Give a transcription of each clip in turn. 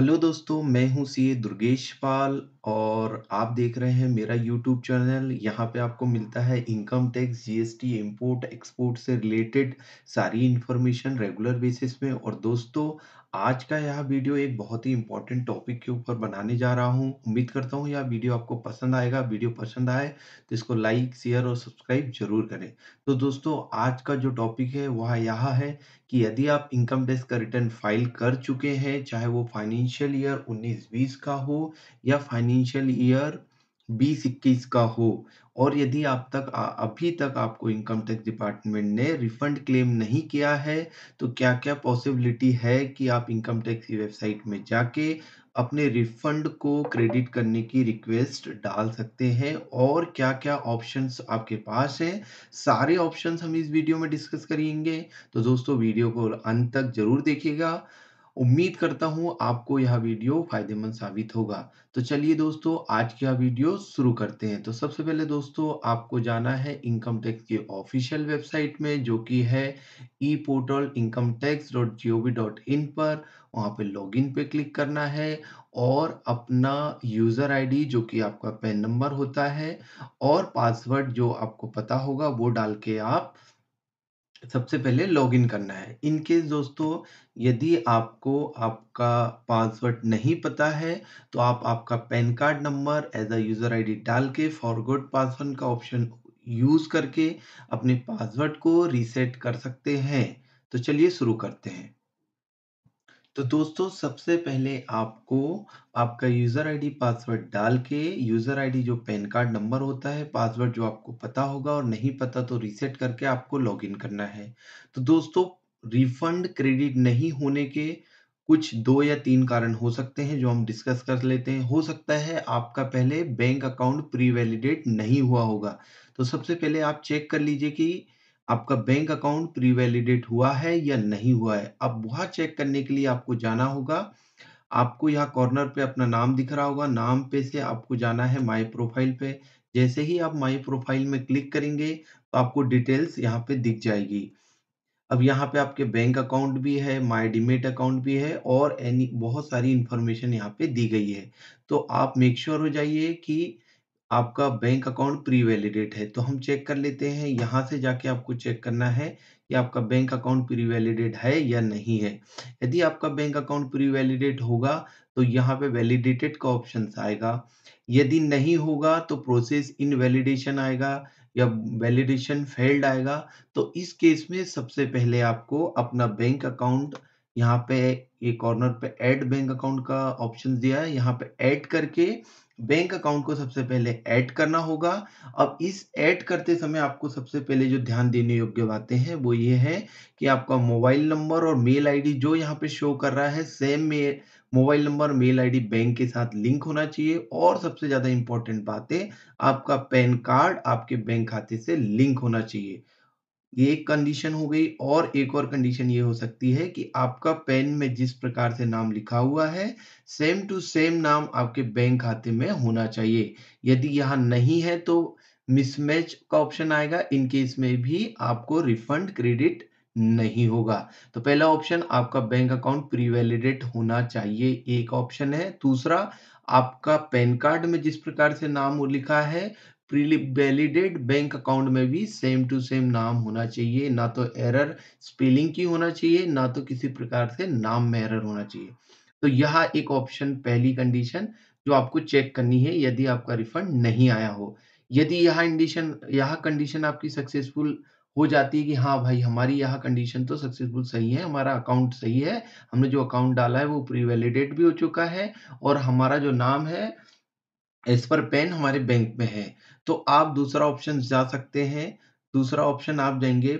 hello दोस्तों मैं हूं सीए दुर्गेश पाल और आप देख रहे हैं मेरा यूट्यूब चैनल यहां पे आपको मिलता है income tax GST import export से रिलेटेड सारी इंफॉर्मेशन रेगुलर बेसिस में और दोस्तों आज का यह वीडियो एक बहुत ही इंपॉर्टेंट टॉपिक के ऊपर बनाने जा रहा हूँ उम्मीद करता हूँ यह वीडियो आपको पसंद आएगा वीडियो पसंद आए तो इसको लाइक शेयर और सब्सक्राइब जरूर करें तो दोस्तों आज का जो टॉपिक है वह यह है कि यदि आप इनकम टैक्स का रिटर्न फाइल कर चुके हैं चाहे वो फाइनेंशियल ईयर उन्नीस बीस का हो या फाइनेंशियल ईयर बीस इक्कीस का हो और यदि आप तक अभी तक आपको इनकम टैक्स डिपार्टमेंट ने रिफंड क्लेम नहीं किया है तो क्या क्या पॉसिबिलिटी है कि आप इनकम टैक्स की वेबसाइट में जाके अपने रिफंड को क्रेडिट करने की रिक्वेस्ट डाल सकते हैं और क्या क्या ऑप्शंस आपके पास हैं सारे ऑप्शंस हम इस वीडियो में डिस्कस करेंगे तो दोस्तों वीडियो को अंत तक जरूर देखिएगा उम्मीद करता हूँ आपको यह वीडियो फायदेमंद साबित होगा तो चलिए दोस्तों आज का वीडियो शुरू करते हैं तो सबसे पहले दोस्तों आपको जाना है इनकम टैक्स की ऑफिशियल वेबसाइट में जो कि है e portal income tax dot G O V dot in पर वहाँ पे लॉगिन पे क्लिक करना है और अपना यूज़र आईडी जो कि आपका पेन नंबर होता है और पासवर्ड जो आपको पता होगा वो डाल के आप सबसे पहले लॉगिन करना है इनकेस दोस्तों यदि आपको आपका पासवर्ड नहीं पता है तो आप आपका PAN card number as a user ID डाल के फॉरगोड पासवर्ड का ऑप्शन यूज़ करके अपने पासवर्ड को रीसेट कर सकते हैं तो चलिए शुरू करते हैं तो दोस्तों सबसे पहले आपको आपका यूज़र आईडी पासवर्ड डाल के यूज़र आईडी जो पैन कार्ड नंबर होता है पासवर्ड जो आपको पता होगा और नहीं पता तो रीसेट करके आपको लॉगिन करना है तो दोस्तों रिफंड क्रेडिट नहीं होने के कुछ दो या तीन कारण हो सकते हैं जो हम डिस्कस कर लेते हैं हो सकता है आपका पहले बैंक अकाउंट प्री वैलिडेट नहीं हुआ होगा तो सबसे पहले आप चेक कर लीजिए कि आपका बैंक अकाउंट प्री वैलिडेट हुआ है या नहीं हुआ है अब वहाँ चेक करने के लिए आपको जाना होगा आपको यहाँ कॉर्नर पे अपना नाम दिख रहा होगा नाम पे से आपको जाना है माई प्रोफाइल पे जैसे ही आप माई प्रोफाइल में क्लिक करेंगे तो आपको डिटेल्स यहाँ पे दिख जाएगी अब यहाँ पे आपके बैंक अकाउंट भी है माई डिमेट अकाउंट भी है और एनी बहुत सारी इंफॉर्मेशन यहाँ पे दी गई है तो आप मेक श्योर sure हो जाइए कि आपका बैंक अकाउंट प्री वैलिडेट है तो हम चेक कर लेते हैं यहाँ से जाके आपको चेक करना है कि आपका बैंक अकाउंट प्री वैलिडेट है या नहीं है यदि आपका बैंक अकाउंट प्री वैलिडेट होगा तो यहाँ पे वैलिडेटेड का ऑप्शन आएगा यदि नहीं होगा तो प्रोसेस इन वैलिडेशन आएगा या वैलिडेशन फेल्ड आएगा तो इस केस में सबसे पहले आपको अपना बैंक अकाउंट यहाँ पे ये कॉर्नर पे ऐड बैंक अकाउंट का ऑप्शन दिया है यहाँ पे ऐड करके बैंक अकाउंट को सबसे पहले ऐड करना होगा अब इस ऐड करते समय आपको सबसे पहले जो ध्यान देने योग्य बातें हैं वो ये है कि आपका मोबाइल नंबर और मेल आईडी जो यहाँ पे शो कर रहा है सेम में mobile number mail ID bank के साथ लिंक होना चाहिए और सबसे ज़्यादा इंपॉर्टेंट बातें आपका पैन कार्ड आपके बैंक खाते से लिंक होना चाहिए ये एक कंडीशन हो गई और एक और कंडीशन ये हो सकती है कि आपका पेन में जिस प्रकार से नाम लिखा हुआ है सेम टू सेम नाम आपके बैंक खाते में होना चाहिए यदि यहाँ नहीं है तो मिसमैच का ऑप्शन आएगा इनकेस में भी आपको रिफंड क्रेडिट नहीं होगा तो पहला ऑप्शन आपका बैंक अकाउंट प्रीवेलिडेट होना चाहिए एक ऑप्शन है दूसरा आपका पैन कार्ड में जिस प्रकार से नाम लिखा है वैलिडेट बैंक अकाउंट में भी सेम टू सेम नाम होना चाहिए ना तो एरर स्पेलिंग की होना चाहिए ना तो किसी प्रकार से नाम में एरर होना चाहिए तो यह एक ऑप्शन पहली कंडीशन जो आपको चेक करनी है यदि आपका रिफंड नहीं आया हो यदि यह कंडीशन यह कंडीशन आपकी सक्सेसफुल हो जाती है कि हाँ भाई हमारी यह कंडीशन तो सक्सेसफुल सही है हमारा अकाउंट सही है हमने जो अकाउंट डाला है वो प्री वैलिडेट भी हो चुका है और हमारा जो नाम है इस पर पेन हमारे बैंक में है तो आप दूसरा ऑप्शन जा सकते हैं दूसरा ऑप्शन आप जाएंगे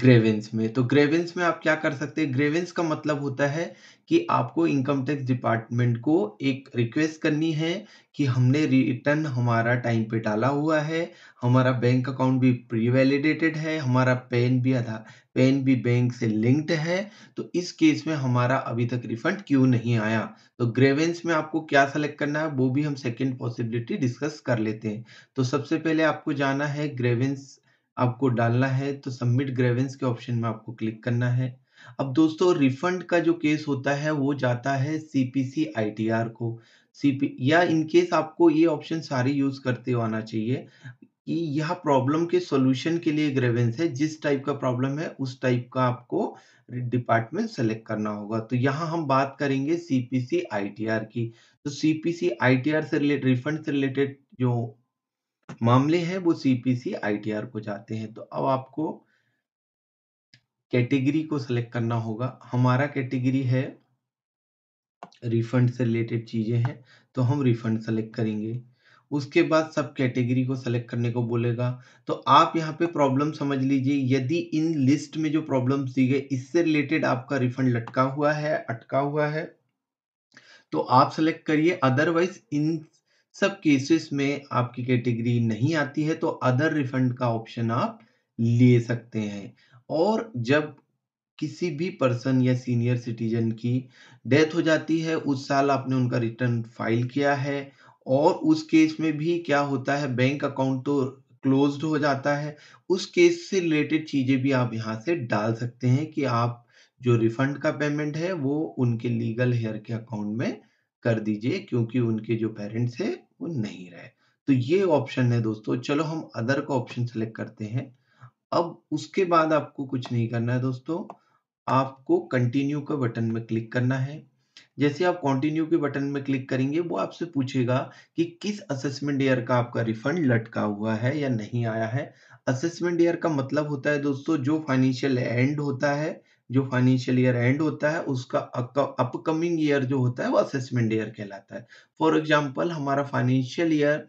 ग्रेवेंस में तो ग्रेवेंस में आप क्या कर सकते हैं ग्रेवेंस का मतलब होता है कि आपको इनकम टैक्स डिपार्टमेंट को एक रिक्वेस्ट करनी है कि हमने रिटर्न हमारा टाइम पे डाला हुआ है हमारा बैंक अकाउंट भी प्री वैलिडेटेड है हमारा पेन भी आधार पेन भी बैंक से लिंक्ड है तो इस केस में हमारा अभी तक रिफंड क्यों नहीं आया तो ग्रेवेंस में आपको क्या सेलेक्ट करना है वो भी हम सेकेंड पॉसिबिलिटी डिस्कस कर लेते हैं तो सबसे पहले आपको जाना है ग्रेवेंस आपको डालना है तो सबमिट ग्रेवेंस के ऑप्शन में आपको क्लिक करना है अब दोस्तों रिफंड का जो केस होता है वो जाता है सीपीसी आईटीआर को सीपी या इनकेस आपको ये ऑप्शन सारी यूज करते हुए आना चाहिए कि यह प्रॉब्लम के सॉल्यूशन के लिए ग्रेवेंस है जिस टाइप का प्रॉब्लम है उस टाइप का आपको डिपार्टमेंट सेलेक्ट करना होगा तो यहाँ हम बात करेंगे सीपीसी आईटीआर की तो सीपीसी आईटीआर से रिलेटेड रिफंड से रिलेटेड जो मामले हैं वो सीपीसी आईटीआर को जाते हैं तो अब आपको कैटेगरी को सिलेक्ट करना होगा हमारा कैटेगरी है रिफंड से रिलेटेड चीजें हैं तो हम रिफंड सेलेक्ट करेंगे उसके बाद सब कैटेगरी को सेलेक्ट करने को बोलेगा तो आप यहाँ पे प्रॉब्लम समझ लीजिए यदि इन लिस्ट में जो प्रॉब्लम दी गई इससे रिलेटेड आपका रिफंड लटका हुआ है अटका हुआ है तो आप सेलेक्ट करिए अदरवाइज इन सब केसेस में आपकी कैटेगरी नहीं आती है तो अदर रिफंड का ऑप्शन आप ले सकते हैं और जब किसी भी पर्सन या सीनियर सिटीजन की डेथ हो जाती है उस साल आपने उनका रिटर्न फाइल किया है और उस केस में भी क्या होता है बैंक अकाउंट तो क्लोज्ड हो जाता है उस केस से रिलेटेड चीज़ें भी आप यहाँ से डाल सकते हैं कि आप जो रिफंड का पेमेंट है वो उनके लीगल हेयर के अकाउंट में कर दीजिए क्योंकि उनके जो पेरेंट्स है वो नहीं रहे तो ये ऑप्शन है दोस्तों चलो हम अदर का ऑप्शन सेलेक्ट करते हैं अब उसके बाद आपको कुछ नहीं करना है दोस्तों आपको कंटिन्यू का बटन में क्लिक करना है जैसे आप कंटिन्यू के बटन में क्लिक करेंगे वो आपसे पूछेगा कि किस असेसमेंट ईयर का आपका रिफंड लटका हुआ है या नहीं आया है असेसमेंट ईयर का मतलब होता है दोस्तों जो फाइनेंशियल एंड होता है जो फाइनेंशियल ईयर एंड होता है उसका अपकमिंग ईयर जो होता है वो असेसमेंट ईयर कहलाता है फॉर एग्जाम्पल हमारा फाइनेंशियल ईयर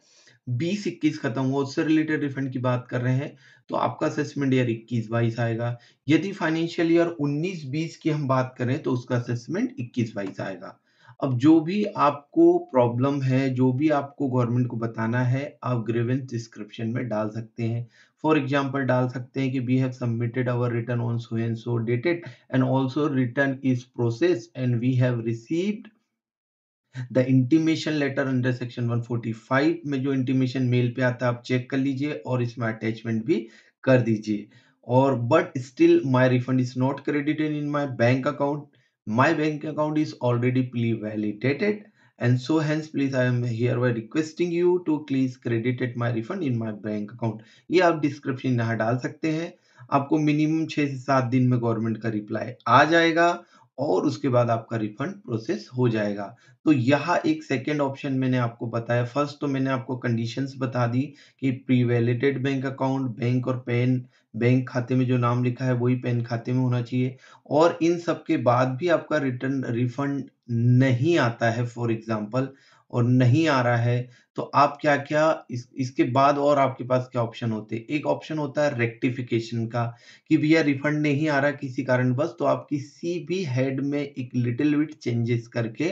बीस इक्कीस खत्म हुआ उससे रिलेटेड रिफंड की बात कर रहे हैं तो आपका असेसमेंट ईयर इक्कीस बाईस आएगा यदि फाइनेंशियल ईयर उन्नीस बीस की हम बात करें तो उसका असेसमेंट इक्कीस बाईस आएगा अब जो भी आपको प्रॉब्लम है जो भी आपको गवर्नमेंट को बताना है आप ग्रेवेंस डिस्क्रिप्शन में डाल सकते हैं फॉर एग्जाम्पल डाल सकते हैं कि we have submitted our return on so and so dated and also return is process and we have received the intimation letter under section 145 में जो इंटीमेशन मेल पे आता है आप चेक कर लीजिए और इसमें अटैचमेंट भी कर दीजिए और but still my refund is not credited in my bank account my bank account is already pre validated and so hence please I am here by requesting you to please credit at my refund in my bank account ye aap description यहाँ dal sakte hain आपको minimum छः से सात दिन में government का reply आ जाएगा और उसके बाद आपका रिफंड प्रोसेस हो जाएगा तो यह एक सेकेंड ऑप्शन मैंने आपको बताया फर्स्ट तो मैंने आपको कंडीशंस बता दी कि pre validated bank account bank और पेन बैंक खाते में जो नाम लिखा है वही पेन खाते में होना चाहिए और इन सब के बाद भी आपका रिटर्न रिफंड नहीं आता है फॉर एग्जाम्पल और नहीं आ रहा है तो आप क्या क्या इस, इसके बाद और आपके पास क्या ऑप्शन होते हैं एक ऑप्शन होता है रेक्टिफिकेशन का कि भैया रिफंड नहीं आ रहा किसी कारण बस तो आप किसी भी हेड में एक लिटिल विट चेंजेस करके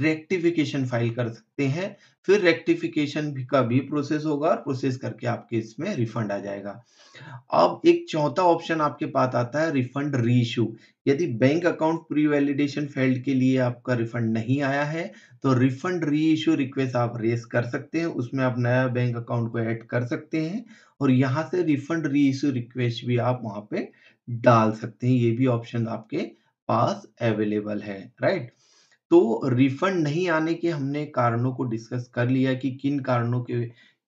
रेक्टिफिकेशन फाइल कर सकते हैं फिर रेक्टिफिकेशन भी का भी प्रोसेस होगा और प्रोसेस करके आपके इसमें रिफंड आ जाएगा अब एक चौथा ऑप्शन आपके पास आता है रिफंड रीइशू यदि bank account pre validation failed के लिए आपका रिफंड नहीं आया है तो रिफंड रीइशू रिक्वेस्ट आप रेस कर सकते सकते हैं उसमें आप नया बैंक अकाउंट को ऐड कर सकते हैं और यहाँ से रिफंड री इशू रिक्वेस्ट भी आप वहाँ पे डाल सकते हैं ये भी ऑप्शन आपके पास अवेलेबल है राइट तो रिफंड नहीं आने के हमने कारणों को डिस्कस कर लिया कि किन कारणों के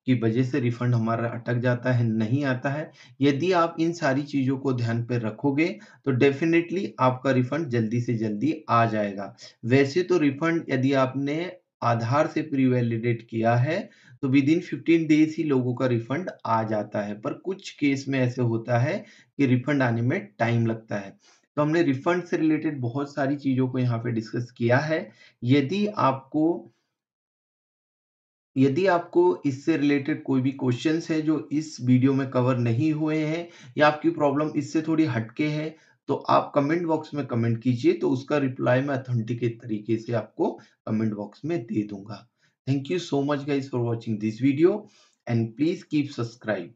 की वजह से रिफंड हमारा अटक जाता है नहीं आता है यदि आप इन सारी चीज़ों को ध्यान पर रखोगे तो डेफिनेटली आपका रिफंड जल्दी से जल्दी आ जाएगा वैसे तो रिफंड यदि आपने आधार से प्री वैलिडेट किया है तो विद इन फिफ्टीन डेज ही लोगों का रिफंड आ जाता है पर कुछ केस में ऐसे होता है कि रिफंड आने में टाइम लगता है तो हमने रिफंड से रिलेटेड बहुत सारी चीजों को यहाँ पे डिस्कस किया है यदि आपको यदि आपको इससे रिलेटेड कोई भी क्वेश्चंस है जो इस वीडियो में कवर नहीं हुए हैं या आपकी प्रॉब्लम इससे थोड़ी हटके है तो आप कमेंट बॉक्स में कमेंट कीजिए तो उसका रिप्लाई मैं ऑथेंटिकेट तरीके से आपको कमेंट बॉक्स में दे दूंगा thank you so much guys for watching this video and please keep subscribe